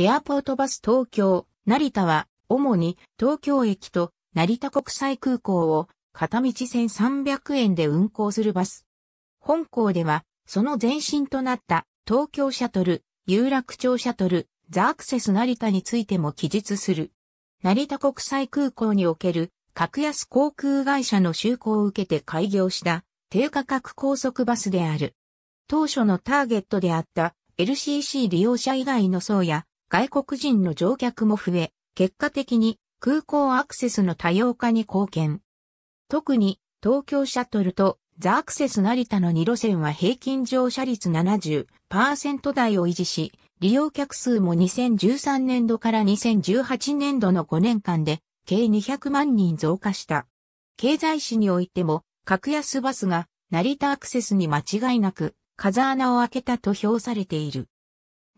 エアポートバス東京、成田は、主に東京駅と成田国際空港を片道1300円で運行するバス。本校では、その前身となった東京シャトル、有楽町シャトル、ザアクセス成田についても記述する。成田国際空港における格安航空会社の就航を受けて開業した低価格高速バスである。当初のターゲットであった LCC 利用者以外の層や外国人の乗客も増え、結果的に空港アクセスの多様化に貢献。特に東京シャトルとザアクセス成田の2路線は平均乗車率70%台を維持し、利用客数も2013年度から2018年度の5年間で計200万人増加した。経済史においても格安バスが成田アクセスに間違いなく風穴を開けたと評されている。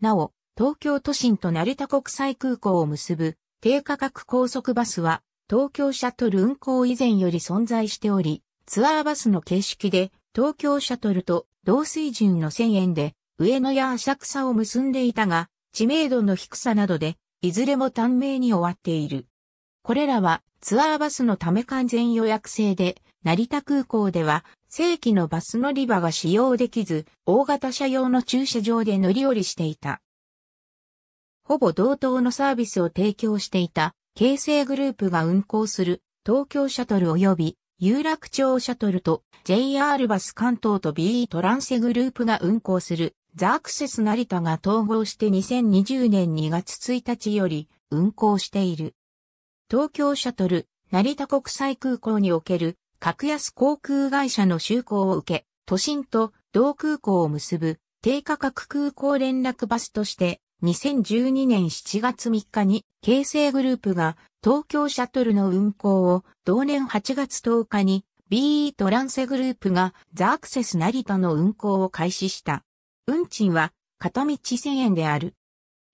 なお、東京都心と成田国際空港を結ぶ低価格高速バスは東京シャトル運行以前より存在しており、ツアーバスの形式で東京シャトルと同水準の1000円で上野や浅草を結んでいたが、知名度の低さなどで、いずれも短命に終わっている。これらはツアーバスのため完全予約制で、成田空港では正規のバス乗り場が使用できず、大型車用の駐車場で乗り降りしていた。ほぼ同等のサービスを提供していた、京成グループが運行する東京シャトル及び有楽町シャトルと JR バス関東と BE トランセグループが運行するザアクセス成田が統合して2020年2月1日より運行している。東京シャトル、成田国際空港における格安航空会社の就航を受け、都心と同空港を結ぶ低価格空港連絡バスとして2012年7月3日に、京成グループが東京シャトルの運行を、同年8月10日に、BE トランセグループがザアクセス成田の運行を開始した。運賃は片道1000円である。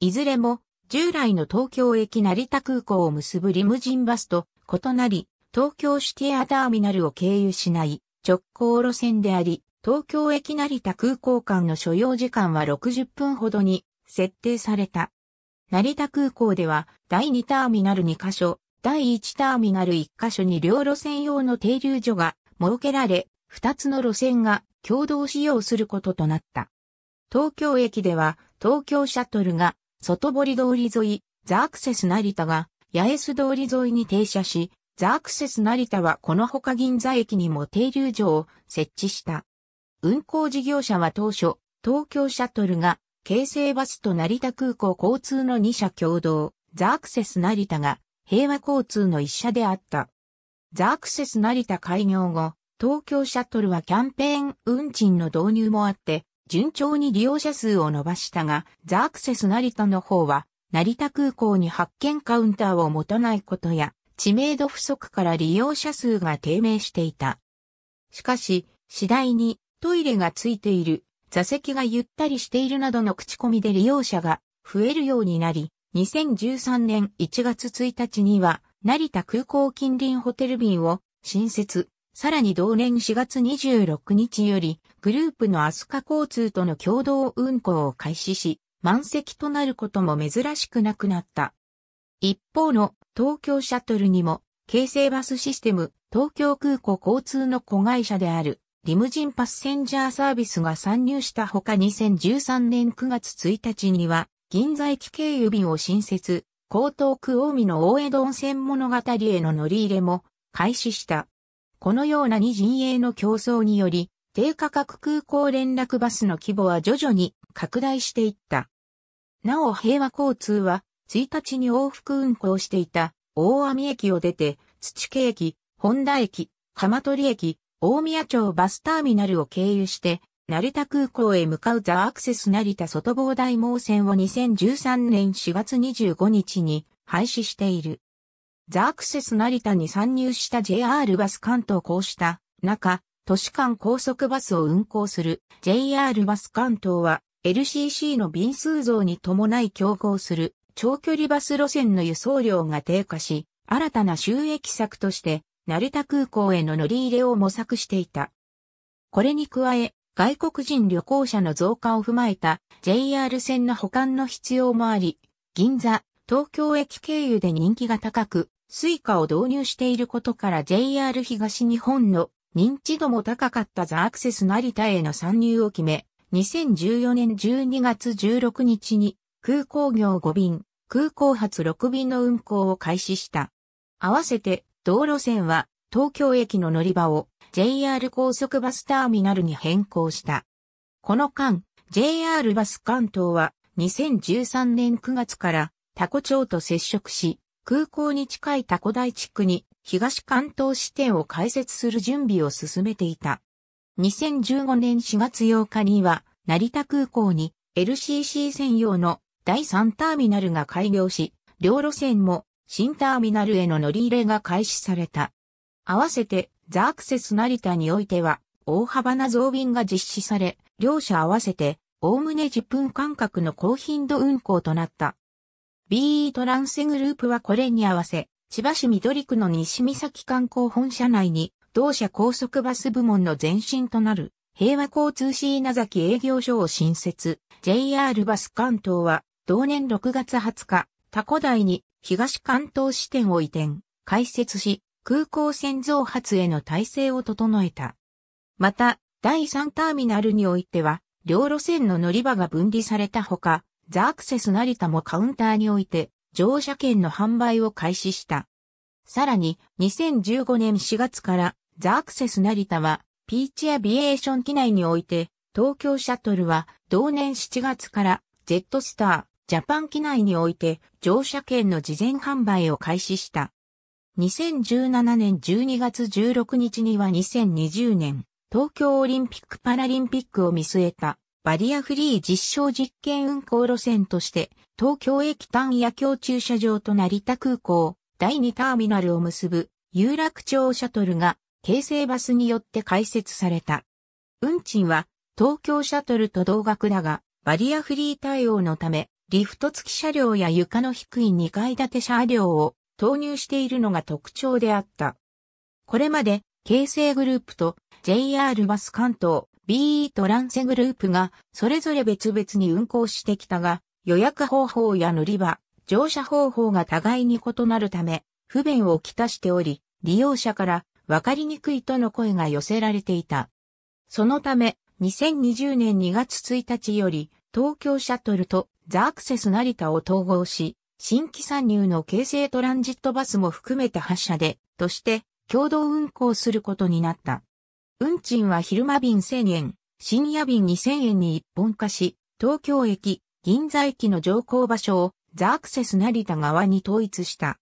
いずれも従来の東京駅成田空港を結ぶリムジンバスと異なり、東京シティアターミナルを経由しない直行路線であり、東京駅成田空港間の所要時間は60分ほどに設定された。成田空港では第2ターミナル2カ所、第1ターミナル1カ所に両路線用の停留所が設けられ、2つの路線が共同使用することとなった。東京駅では東京シャトルが外堀通り沿い、ザアクセス成田が八重洲通り沿いに停車し、ザアクセス成田はこの他銀座駅にも停留所を設置した。運行事業者は当初、東京シャトルが京成バスと成田空港交通の2社共同、ザアクセス成田が平和交通の1社であった。ザアクセス成田開業後、東京シャトルはキャンペーン運賃の導入もあって、順調に利用者数を伸ばしたが、ザアクセス成田の方は、成田空港に発見カウンターを持たないことや、知名度不足から利用者数が低迷していた。しかし、次第にトイレがついている座席がゆったりしているなどの口コミで利用者が増えるようになり、2013年1月1日には、成田空港近隣ホテル便を新設、さらに同年4月26日より、グループのアスカ交通との共同運行を開始し、満席となることも珍しくなくなった。一方の東京シャトルにも、京成バスシステム、東京空港交通の子会社であるリムジンパッセンジャーサービスが参入したほか2013年9月1日には、銀座駅経由便を新設、江東区大見の大江戸温泉物語への乗り入れも開始した。このような二陣営の競争により、低価格空港連絡バスの規模は徐々に拡大していった。なお平和交通は、1日に往復運行していた大網駅を出て、土家駅、本田駅、浜取駅、大宮町バスターミナルを経由して、成田空港へ向かうザ・アクセス成田外防大網線を2013年4月25日に廃止している。ザ・アクセス成田に参入した JR バス関東こうした中、都市間高速バスを運行する JR バス関東は LCC の便数増に伴い競合する長距離バス路線の輸送量が低下し、新たな収益策として成田空港への乗り入れを模索していた。これに加え、外国人旅行者の増加を踏まえた JR 線の保管の必要もあり、銀座、東京駅経由で人気が高く、スイカを導入していることから JR 東日本の認知度も高かったザ・アクセス成田への参入を決め、2014年12月16日に空港業5便、空港発6便の運航を開始した。合わせて道路線は東京駅の乗り場を JR 高速バスターミナルに変更した。この間、JR バス関東は2013年9月からタコ町と接触し、空港に近いタコ台地区に東関東支店を開設する準備を進めていた。2015年4月8日には成田空港に LCC 専用の第3ターミナルが開業し、両路線も新ターミナルへの乗り入れが開始された。合わせて、ザアクセス成田においては、大幅な増便が実施され、両社合わせて、おおむね10分間隔の高頻度運行となった。BE トランセグループはこれに合わせ、千葉市緑区の西岬観光本社内に、同社高速バス部門の前身となる、平和交通市稲崎営業所を新設、JR バス関東は、同年6月20日、タコ台に東関東支店を移転、開設し、空港線増発への体制を整えた。また、第3ターミナルにおいては、両路線の乗り場が分離されたほか、ザアクセス成田もカウンターにおいて、乗車券の販売を開始した。さらに、2015年4月から、ザアクセス成田は、ピーチアビエーション機内において、東京シャトルは、同年7月から、ジェットスター、ジャパン機内において乗車券の事前販売を開始した。2017年12月16日には2020年東京オリンピック・パラリンピックを見据えたバリアフリー実証実験運行路線として東京駅単野京駐車場と成田空港第2ターミナルを結ぶ有楽町シャトルが京成バスによって開設された。運賃は東京シャトルと同額だがバリアフリー対応のためリフト付き車両や床の低い2階建て車両を投入しているのが特徴であった。これまで、京成グループと JR バス関東、BE トランセグループがそれぞれ別々に運行してきたが、予約方法や乗り場、乗車方法が互いに異なるため、不便をきたしており、利用者から分かりにくいとの声が寄せられていた。そのため、2020年2月1日より、東京シャトルとザアクセス成田を統合し、新規参入の京成トランジットバスも含めて発車で、として共同運行することになった。運賃は昼間便1000円、深夜便2000円に一本化し、東京駅、銀座駅の乗降場所をザアクセス成田側に統一した。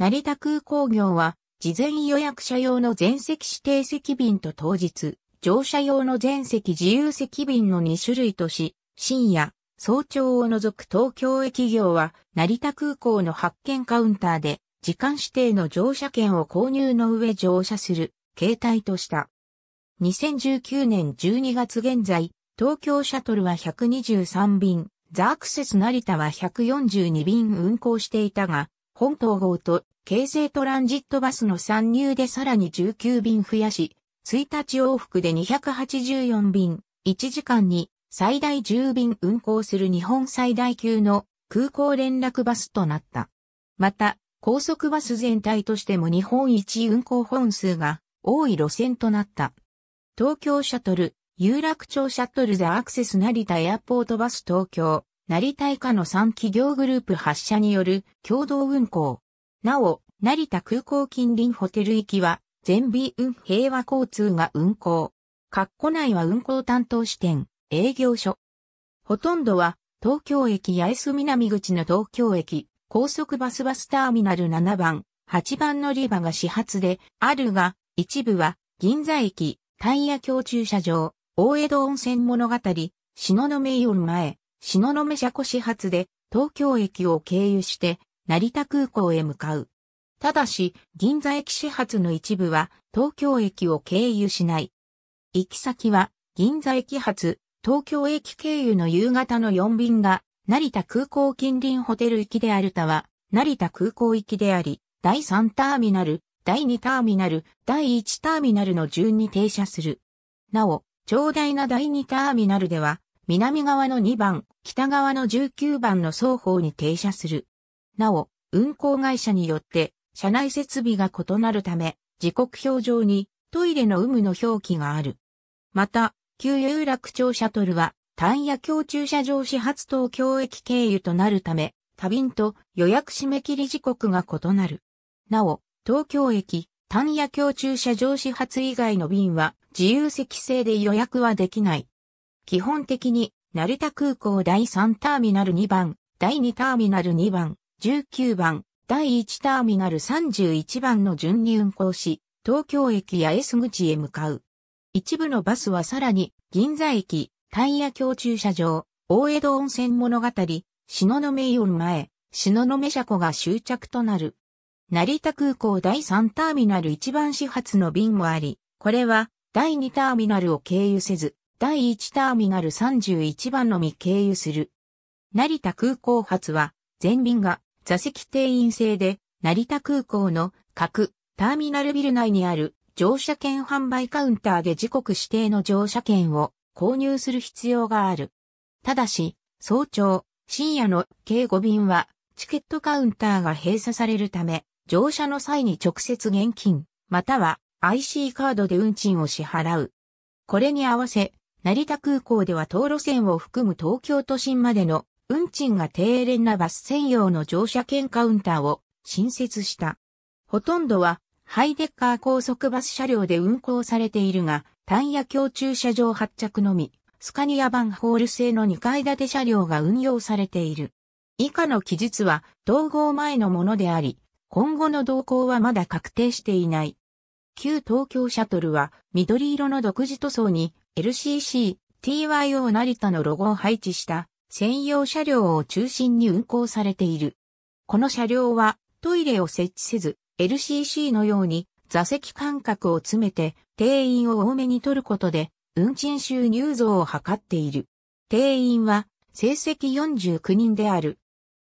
成田空港業は、事前予約者用の全席指定席便と当日、乗車用の全席自由席便の2種類とし、深夜、早朝を除く東京駅業は、成田空港の発券カウンターで、時間指定の乗車券を購入の上乗車する、形態とした。2019年12月現在、東京シャトルは123便、ザアクセス成田は142便運行していたが、本統合と京成トランジットバスの参入でさらに19便増やし、1日往復で284便、1時間に最大10便運行する日本最大級の空港連絡バスとなった。また、高速バス全体としても日本一運行本数が多い路線となった。東京シャトル、有楽町シャトルザアクセス成田エアポートバス東京、成田以下の3企業グループ発車による共同運行。なお、成田空港近隣ホテル行きは全便運平和交通が運行。括弧内は運行担当支店、営業所。ほとんどは、東京駅八重洲南口の東京駅、高速バスバスターミナル7番、8番乗り場が始発で、あるが、一部は、銀座駅、タイヤ共駐車場、大江戸温泉物語、篠の目イ前、篠の目車庫始発で、東京駅を経由して、成田空港へ向かう。ただし、銀座駅始発の一部は、東京駅を経由しない。行き先は、銀座駅発、東京駅経由の夕方の4便が、成田空港近隣ホテル行きであるたは、成田空港行きであり、第3ターミナル、第2ターミナル、第1ターミナルの順に停車する。なお、長大な第2ターミナルでは、南側の2番、北側の19番の双方に停車する。なお、運行会社によって、車内設備が異なるため、時刻表上にトイレの有無の表記がある。また、旧有楽町シャトルは、単野橋駐車場始発東京駅経由となるため、多便と予約締め切り時刻が異なる。なお、東京駅、単野橋駐車場始発以外の便は、自由席制で予約はできない。基本的に、成田空港第3ターミナル2番、第2ターミナル2番、19番、第1ターミナル31番の順に運行し、東京駅や S 口へ向かう。一部のバスはさらに、銀座駅、タイヤ橋駐車場、大江戸温泉物語、篠の目イオン前、篠の目車庫が終着となる。成田空港第3ターミナル1番始発の便もあり、これは第2ターミナルを経由せず、第1ターミナル31番のみ経由する。成田空港発は、全便が座席定員制で、成田空港の各ターミナルビル内にある乗車券販売カウンターで時刻指定の乗車券を購入する必要がある。ただし、早朝、深夜の計5便は、チケットカウンターが閉鎖されるため、乗車の際に直接現金、または IC カードで運賃を支払う。これに合わせ、成田空港では道路線を含む東京都心までの運賃が低廉なバス専用の乗車券カウンターを新設した。ほとんどはハイデッカー高速バス車両で運行されているが、単野共駐車場発着のみ、スカニアバンホール製の2階建て車両が運用されている。以下の記述は統合前のものであり、今後の動向はまだ確定していない。旧東京シャトルは緑色の独自塗装に LCC、TYO 成田のロゴを配置した専用車両を中心に運行されている。この車両はトイレを設置せず LCC のように座席間隔を詰めて定員を多めに取ることで運賃収入増を図っている。定員は成績49人である。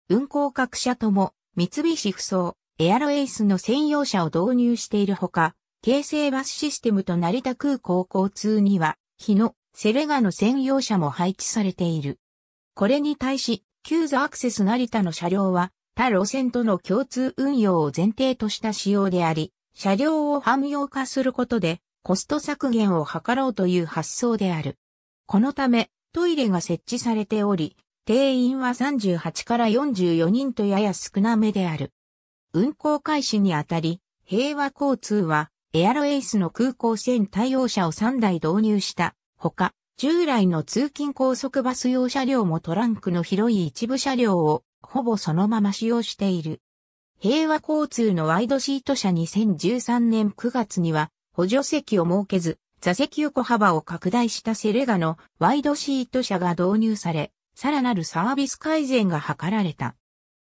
運行各社とも三菱不走、エアロエイスの専用車を導入しているほか、京成バスシステムと成田空港交通には、日野、セレガの専用車も配置されている。これに対し、旧座アクセス成田の車両は、他路線との共通運用を前提とした仕様であり、車両を汎用化することでコスト削減を図ろうという発想である。このため、トイレが設置されており、定員は38から44人とやや少なめである。運行開始にあたり、平和交通は、エアロエイスの空港線対応車を3台導入した。ほか、従来の通勤高速バス用車両もトランクの広い一部車両をほぼそのまま使用している。平和交通のワイドシート車2013年9月には補助席を設けず、座席横幅を拡大したセレガのワイドシート車が導入され、さらなるサービス改善が図られた。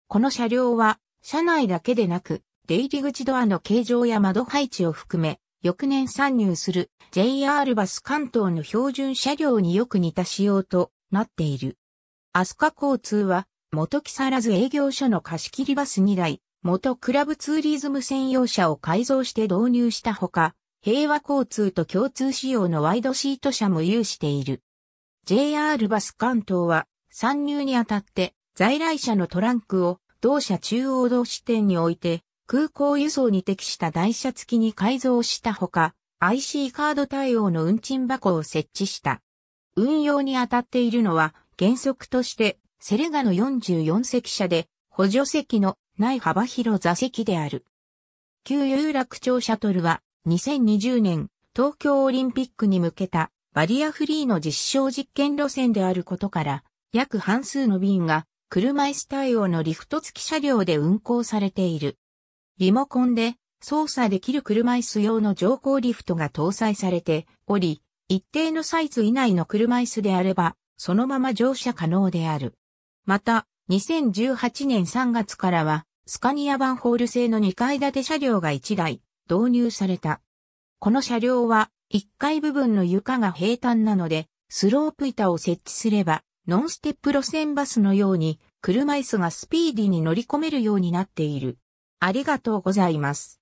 この車両は、車内だけでなく、出入り口ドアの形状や窓配置を含め、翌年参入する JR バス関東の標準車両によく似た仕様となっている。アスカ交通は元木更津営業所の貸切バス2台、元クラブツーリズム専用車を改造して導入したほか、平和交通と共通仕様のワイドシート車も有している。JR バス関東は参入にあたって在来車のトランクを同社中央道支店に置いて空港輸送に適した台車付きに改造したほか IC カード対応の運賃箱を設置した。運用にあたっているのは原則としてセレガの44席車で、補助席のない幅広座席である。旧有楽町シャトルは、2020年、東京オリンピックに向けたバリアフリーの実証実験路線であることから、約半数の便が車椅子対応のリフト付き車両で運行されている。リモコンで操作できる車椅子用の乗降リフトが搭載されており、一定のサイズ以内の車椅子であれば、そのまま乗車可能である。また、2018年3月からは、スカニア版ホール製の2階建て車両が1台導入された。この車両は1階部分の床が平坦なので、スロープ板を設置すれば、ノンステップ路線バスのように車椅子がスピーディに乗り込めるようになっている。ありがとうございます。